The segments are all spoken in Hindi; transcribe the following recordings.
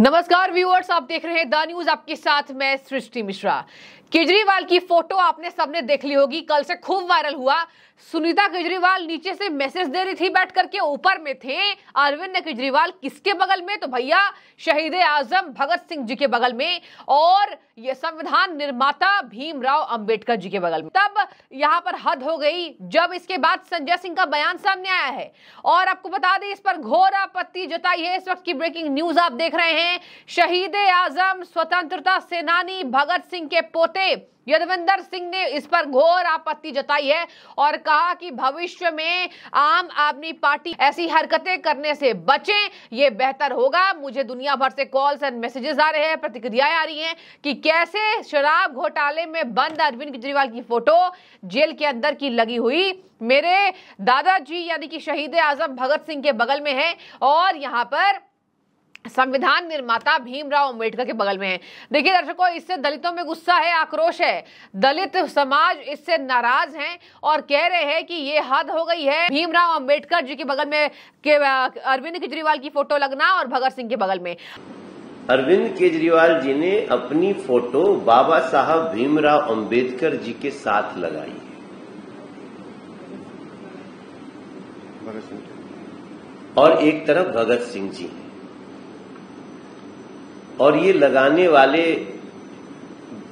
नमस्कार व्यूअर्स आप देख रहे हैं द न्यूज आपके साथ मैं सृष्टि मिश्रा केजरीवाल की फोटो आपने सबने देख ली होगी कल से खूब वायरल हुआ सुनीता केजरीवाल नीचे से मैसेज दे रही थी बैठ करके ऊपर में थे अरविंद केजरीवाल किसके बगल में तो भैया शहीद आजम भगत सिंह जी के बगल में और ये संविधान निर्माता भीमराव अंबेडकर जी के बगल में तब यहाँ पर हद हो गई जब इसके बाद संजय सिंह का बयान सामने आया है और आपको बता दें इस पर घोर आपत्ति जताई है इस वक्त की ब्रेकिंग न्यूज आप देख रहे हैं में शहीद आजम स्वतंत्रता सेनानी भगत सिंह के पोते यदविंदर सिंह ने इस पर घोर आपत्ति जताई है और कहा कि भविष्य में आम आदमी पार्टी ऐसी हरकतें करने से बचे ये बेहतर होगा मुझे दुनिया भर से कॉल्स एंड मैसेजेस आ रहे हैं प्रतिक्रियाएं आ रही हैं कि कैसे शराब घोटाले में बंद अरविंद केजरीवाल की फोटो जेल के अंदर की लगी हुई मेरे दादाजी यानी कि शहीद आजम भगत सिंह के बगल में है और यहाँ पर संविधान निर्माता भीमराव अंबेडकर के बगल में है देखिए दर्शकों इससे दलितों में गुस्सा है आक्रोश है दलित समाज इससे नाराज हैं और कह रहे हैं कि ये हद हो गई है भीमराव अंबेडकर जी के बगल में के अरविंद केजरीवाल की फोटो लगना और भगत सिंह के बगल में अरविंद केजरीवाल जी ने अपनी फोटो बाबा साहब भीमराव अम्बेडकर जी के साथ लगाई और एक तरफ भगत सिंह जी हैं और ये लगाने वाले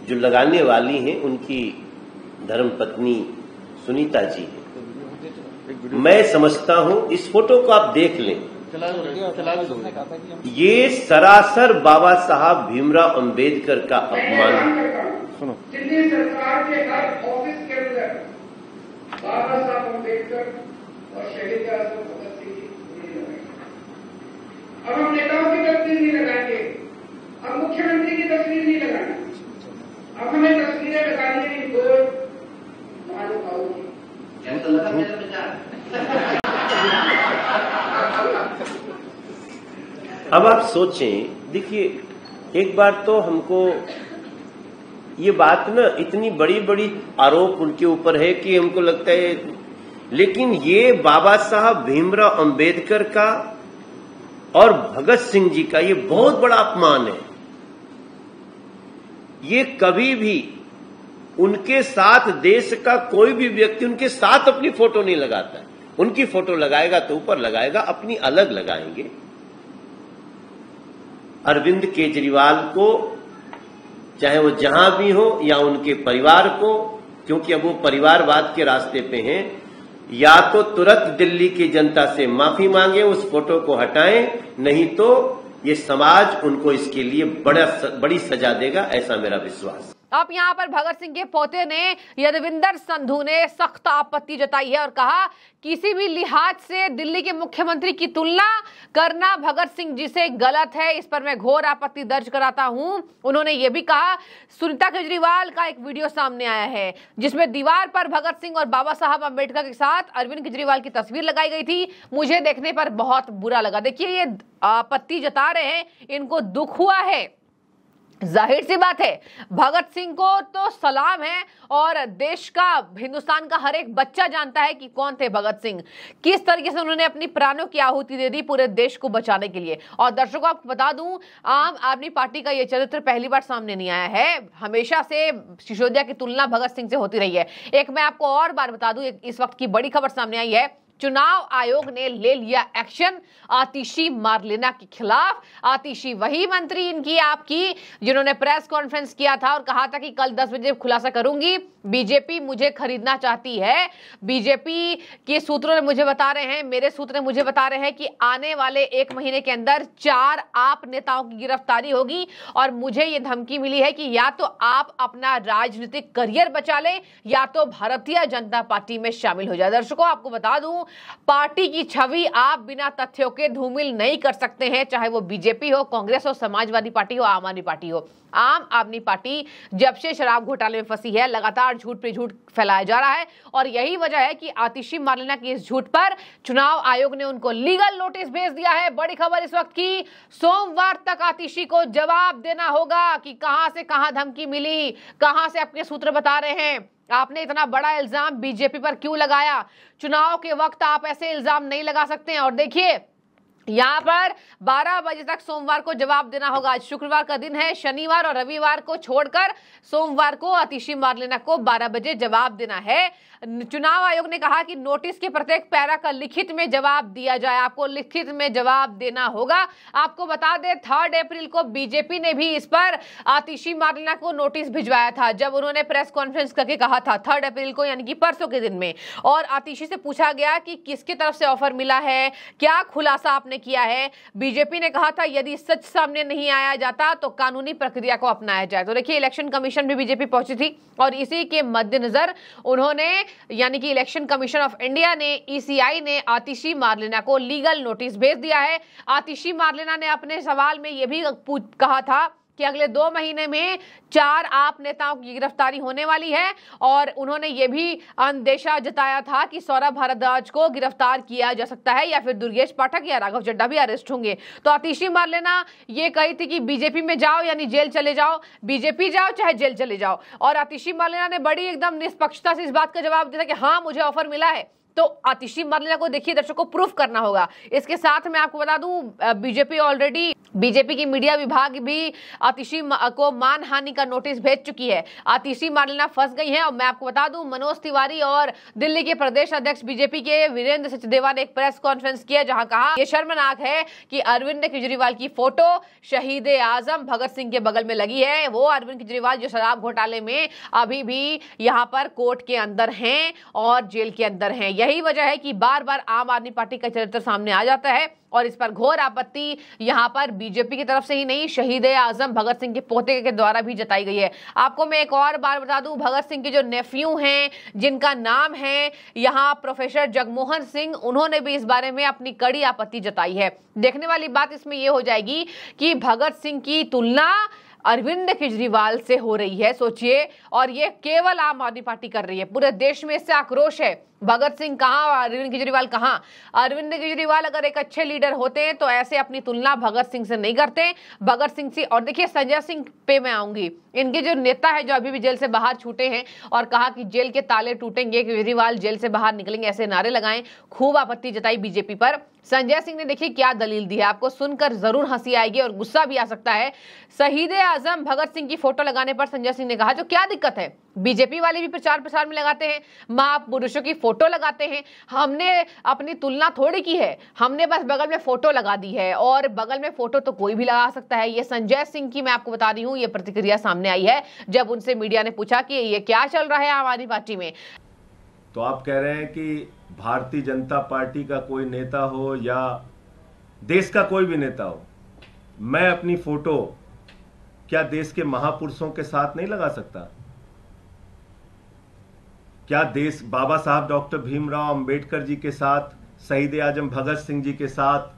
जो लगाने वाली हैं उनकी धर्मपत्नी सुनीता जी है मैं समझता हूं इस फोटो को आप देख लें ये सरासर बाबा साहब भीमराव अंबेडकर का अपमान सुनो सरकार के हर ऑफिस के अंदर बाबा साहब अंबेडकर और शहीद अब हम नेता मुख्यमंत्री की तस्वीर नहीं लगानी अब हमें तस्वीरें लगानी है दो अब आप सोचें देखिए एक बार तो हमको ये बात ना इतनी बड़ी बड़ी आरोप उनके ऊपर है कि हमको लगता है लेकिन ये बाबा साहब भीमराव अंबेडकर का और भगत सिंह जी का ये बहुत बड़ा अपमान है ये कभी भी उनके साथ देश का कोई भी व्यक्ति उनके साथ अपनी फोटो नहीं लगाता उनकी फोटो लगाएगा तो ऊपर लगाएगा अपनी अलग लगाएंगे अरविंद केजरीवाल को चाहे वो जहां भी हो या उनके परिवार को क्योंकि अब वो परिवारवाद के रास्ते पे हैं या तो तुरंत दिल्ली की जनता से माफी मांगे उस फोटो को हटाएं नहीं तो ये समाज उनको इसके लिए बड़ा बड़ी सजा देगा ऐसा मेरा विश्वास अब यहाँ पर भगत सिंह के पोते ने यदविंदर संधू ने सख्त आपत्ति जताई है और कहा किसी भी लिहाज से दिल्ली के मुख्यमंत्री की तुलना करना भगत सिंह जी से गलत है इस पर मैं घोर आपत्ति दर्ज कराता हूं उन्होंने ये भी कहा सुनीता केजरीवाल का एक वीडियो सामने आया है जिसमें दीवार पर भगत सिंह और बाबा साहब अम्बेडकर के साथ अरविंद केजरीवाल की तस्वीर लगाई गई थी मुझे देखने पर बहुत बुरा लगा देखिए ये आपत्ति जता रहे हैं इनको दुख हुआ है जाहिर सी बात है भगत सिंह को तो सलाम है और देश का हिंदुस्तान का हर एक बच्चा जानता है कि कौन थे भगत सिंह किस तरीके से उन्होंने अपनी प्राणों की आहुति दे दी पूरे देश को बचाने के लिए और दर्शकों आपको बता दूं आम आदमी पार्टी का यह चरित्र पहली बार सामने नहीं आया है हमेशा से सिसोदिया की तुलना भगत सिंह से होती रही है एक मैं आपको और बार बता दूं इस वक्त की बड़ी खबर सामने आई है चुनाव आयोग ने ले लिया एक्शन आतिशी मार्लिना के खिलाफ आतिशी वही मंत्री इनकी आपकी जिन्होंने प्रेस कॉन्फ्रेंस किया था और कहा था कि कल 10 बजे खुलासा करूंगी बीजेपी मुझे खरीदना चाहती है बीजेपी के सूत्रों ने मुझे बता रहे हैं मेरे सूत्र मुझे बता रहे हैं कि आने वाले एक महीने के अंदर चार आप नेताओं की गिरफ्तारी होगी और मुझे ये धमकी मिली है कि या तो आप अपना राजनीतिक करियर बचा लें या तो भारतीय जनता पार्टी में शामिल हो जाए दर्शकों आपको बता दूं पार्टी की छवि आप बिना तथ्यों के धूमिल नहीं कर सकते हैं चाहे वो बीजेपी हो कांग्रेस हो समाजवादी पार्टी हो आम आदमी पार्टी हो आम आदमी पार्टी जब से शराब घोटाले में फंसी है लगातार झूठ पे झूठ फैलाया जा रहा है और यही वजह है कि आतिशी मालिना की इस झूठ पर चुनाव आयोग ने उनको लीगल नोटिस भेज दिया है बड़ी खबर इस वक्त की सोमवार तक आतिशी को जवाब देना होगा कि कहां से कहां धमकी मिली कहां से अपने सूत्र बता रहे हैं आपने इतना बड़ा इल्जाम बीजेपी पर क्यों लगाया चुनाव के वक्त आप ऐसे इल्जाम नहीं लगा सकते हैं और देखिए यहाँ पर 12 बजे तक सोमवार को जवाब देना होगा आज शुक्रवार का दिन है शनिवार और रविवार को छोड़कर सोमवार को अतिशी मारलेना को 12 बजे जवाब देना है चुनाव आयोग ने कहा कि नोटिस के प्रत्येक पैरा का लिखित में जवाब दिया जाए आपको लिखित में जवाब देना होगा आपको बता दें थर्ड अप्रैल को बीजेपी ने भी इस पर आतिशी मारलेना को नोटिस भिजवाया था जब उन्होंने प्रेस कॉन्फ्रेंस करके कहा था थर्ड अप्रैल को यानी कि परसों के दिन में और आतिशी से पूछा गया कि किसकी तरफ से ऑफर मिला है क्या खुलासा आपने ने किया है बीजेपी ने कहा था यदि सच सामने नहीं आया जाता तो कानूनी प्रक्रिया को अपनाया जाए तो देखिए इलेक्शन कमीशन भी बीजेपी पहुंची थी और इसी के मद्देनजर उन्होंने यानी कि इलेक्शन कमीशन ऑफ इंडिया ने ईसीआई e ने आतिशी मारलेना को लीगल नोटिस भेज दिया है आतिशी मारलेना ने अपने सवाल में यह भी कहा था कि अगले दो महीने में चार आप नेताओं की गिरफ्तारी होने वाली है और उन्होंने ये भी अंदेशा जताया था कि सौरभ भारद्वाज को गिरफ्तार किया जा सकता है या फिर दुर्गेश पाठक या राघव चड्डा भी अरेस्ट होंगे तो आतिशी मार लेना ये कही थी कि बीजेपी में जाओ यानी जेल चले जाओ बीजेपी जाओ चाहे जेल चले जाओ और आतिशी मार लेना ने बड़ी एकदम निष्पक्षता से इस बात का जवाब दिया कि हाँ मुझे ऑफर मिला है तो आतिशी मरला को देखिए दर्शक को प्रूफ करना होगा इसके साथ मैं आपको बता दूं बीजेपी ऑलरेडी बीजेपी की मीडिया विभाग भी आतिशी को मानहानि का नोटिस भेज चुकी है आतिशी मारलिना फंस गई है और मैं आपको बता दूं मनोज तिवारी और दिल्ली के प्रदेश अध्यक्ष बीजेपी के वीरेंद्र सचदेवा ने एक प्रेस कॉन्फ्रेंस किया जहां कहा यह शर्मनाक है कि अरविंद केजरीवाल की फोटो शहीद आजम भगत सिंह के बगल में लगी है वो अरविंद केजरीवाल जो शराब घोटाले में अभी भी यहाँ पर कोर्ट के अंदर है और जेल के अंदर है यही वजह है कि बार बार आम आदमी पार्टी का चरित्र सामने आ जाता है और इस पर घोर आपत्ति यहाँ पर बीजेपी की तरफ से ही नहीं शहीद आजम भगत सिंह के पोते के द्वारा भी जताई गई है आपको मैं एक और बार बता दूं भगत सिंह के जो नेफ्यू हैं जिनका नाम है यहाँ प्रोफेसर जगमोहन सिंह उन्होंने भी इस बारे में अपनी कड़ी आपत्ति जताई है देखने वाली बात इसमें यह हो जाएगी कि भगत सिंह की तुलना अरविंद केजरीवाल से हो रही है सोचिए और ये केवल आम आदमी पार्टी कर रही है पूरे देश में इससे आक्रोश है भगत सिंह कहाँ अरविंद केजरीवाल कहाँ अरविंद केजरीवाल अगर एक अच्छे लीडर होते हैं तो ऐसे अपनी तुलना भगत सिंह से नहीं करते भगत सिंह से और देखिए संजय सिंह पे मैं आऊंगी इनके जो नेता है जो अभी भी जेल से बाहर छूटे हैं और कहा कि जेल के ताले टूटेंगे केजरीवाल जेल से बाहर निकलेंगे ऐसे नारे लगाए खूब आपत्ति जताई बीजेपी पर संजय सिंह ने देखिए क्या दलील दी है आपको सुनकर जरूर हंसी आएगी और गुस्सा भी आ सकता है शहीद आजम भगत सिंह की फोटो लगाने पर संजय सिंह ने कहा जो क्या दिक्कत है बीजेपी वाले भी प्रचार प्रसार में लगाते हैं महापुरुषों की फोटो लगाते हैं हमने अपनी तुलना थोड़ी की है हमने बस बगल में फोटो लगा दी है और बगल में फोटो तो कोई भी लगा सकता है ये संजय सिंह की मैं आपको बता रही हूँ ये प्रतिक्रिया सामने आई है जब उनसे मीडिया ने पूछा कि ये क्या चल रहा है आम आदमी पार्टी में तो आप कह रहे हैं कि भारतीय जनता पार्टी का कोई नेता हो या देश का कोई भी नेता हो मैं अपनी फोटो क्या देश के महापुरुषों के साथ नहीं लगा सकता क्या देश बाबा साहब डॉक्टर भीमराव अंबेडकर जी के साथ शहीद आजम भगत सिंह जी के साथ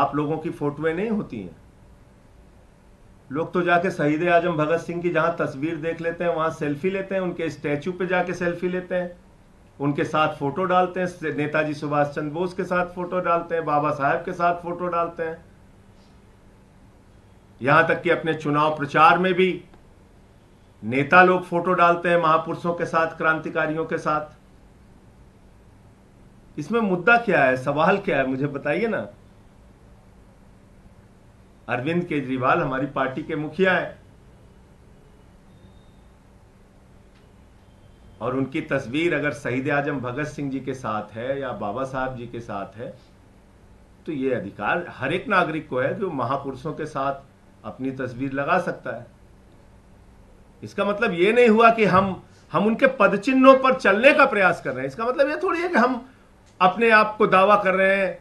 आप लोगों की फोटोएं नहीं होती हैं लोग तो जाके शहीद आजम भगत सिंह की जहां तस्वीर देख लेते हैं वहां सेल्फी लेते हैं उनके स्टैचू पे जाके सेल्फी लेते हैं उनके साथ फोटो डालते हैं नेताजी सुभाष चंद्र बोस के साथ फोटो डालते हैं बाबा साहेब के साथ फोटो डालते हैं यहां तक कि अपने चुनाव प्रचार में भी नेता लोग फोटो डालते हैं महापुरुषों के साथ क्रांतिकारियों के साथ इसमें मुद्दा क्या है सवाल क्या है मुझे बताइए ना अरविंद केजरीवाल हमारी पार्टी के मुखिया है और उनकी तस्वीर अगर शहीद आजम भगत सिंह जी के साथ है या बाबा साहब जी के साथ है तो ये अधिकार हर एक नागरिक को है जो महापुरुषों के साथ अपनी तस्वीर लगा सकता है इसका मतलब ये नहीं हुआ कि हम हम उनके पदचिन्हों पर चलने का प्रयास कर रहे हैं इसका मतलब ये थोड़ी है कि हम अपने आप को दावा कर रहे हैं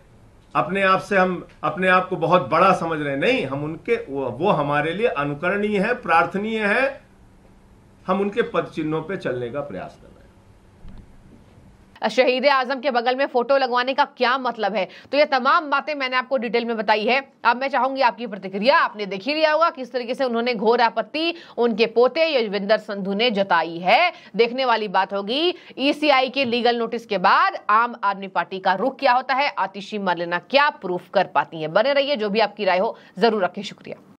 अपने आप से हम अपने आप को बहुत बड़ा समझ रहे हैं नहीं हम उनके वो, वो हमारे लिए अनुकरणीय है प्रार्थनीय है हम उनके पदचिन्हों पर चलने का प्रयास कर रहे हैं शहीद आजम के बगल में फोटो लगवाने का क्या मतलब है तो ये तमाम बातें मैंने आपको डिटेल में बताई है अब मैं चाहूंगी आपकी प्रतिक्रिया आपने देख ही लिया होगा किस तरीके से उन्होंने घोर आपत्ति उनके पोते यजविंदर संधु ने जताई है देखने वाली बात होगी ईसीआई e के लीगल नोटिस के बाद आम आदमी पार्टी का रुख क्या होता है आतिशी मरलेना क्या प्रूफ कर पाती है बने रहिए जो भी आपकी राय हो जरूर रखें शुक्रिया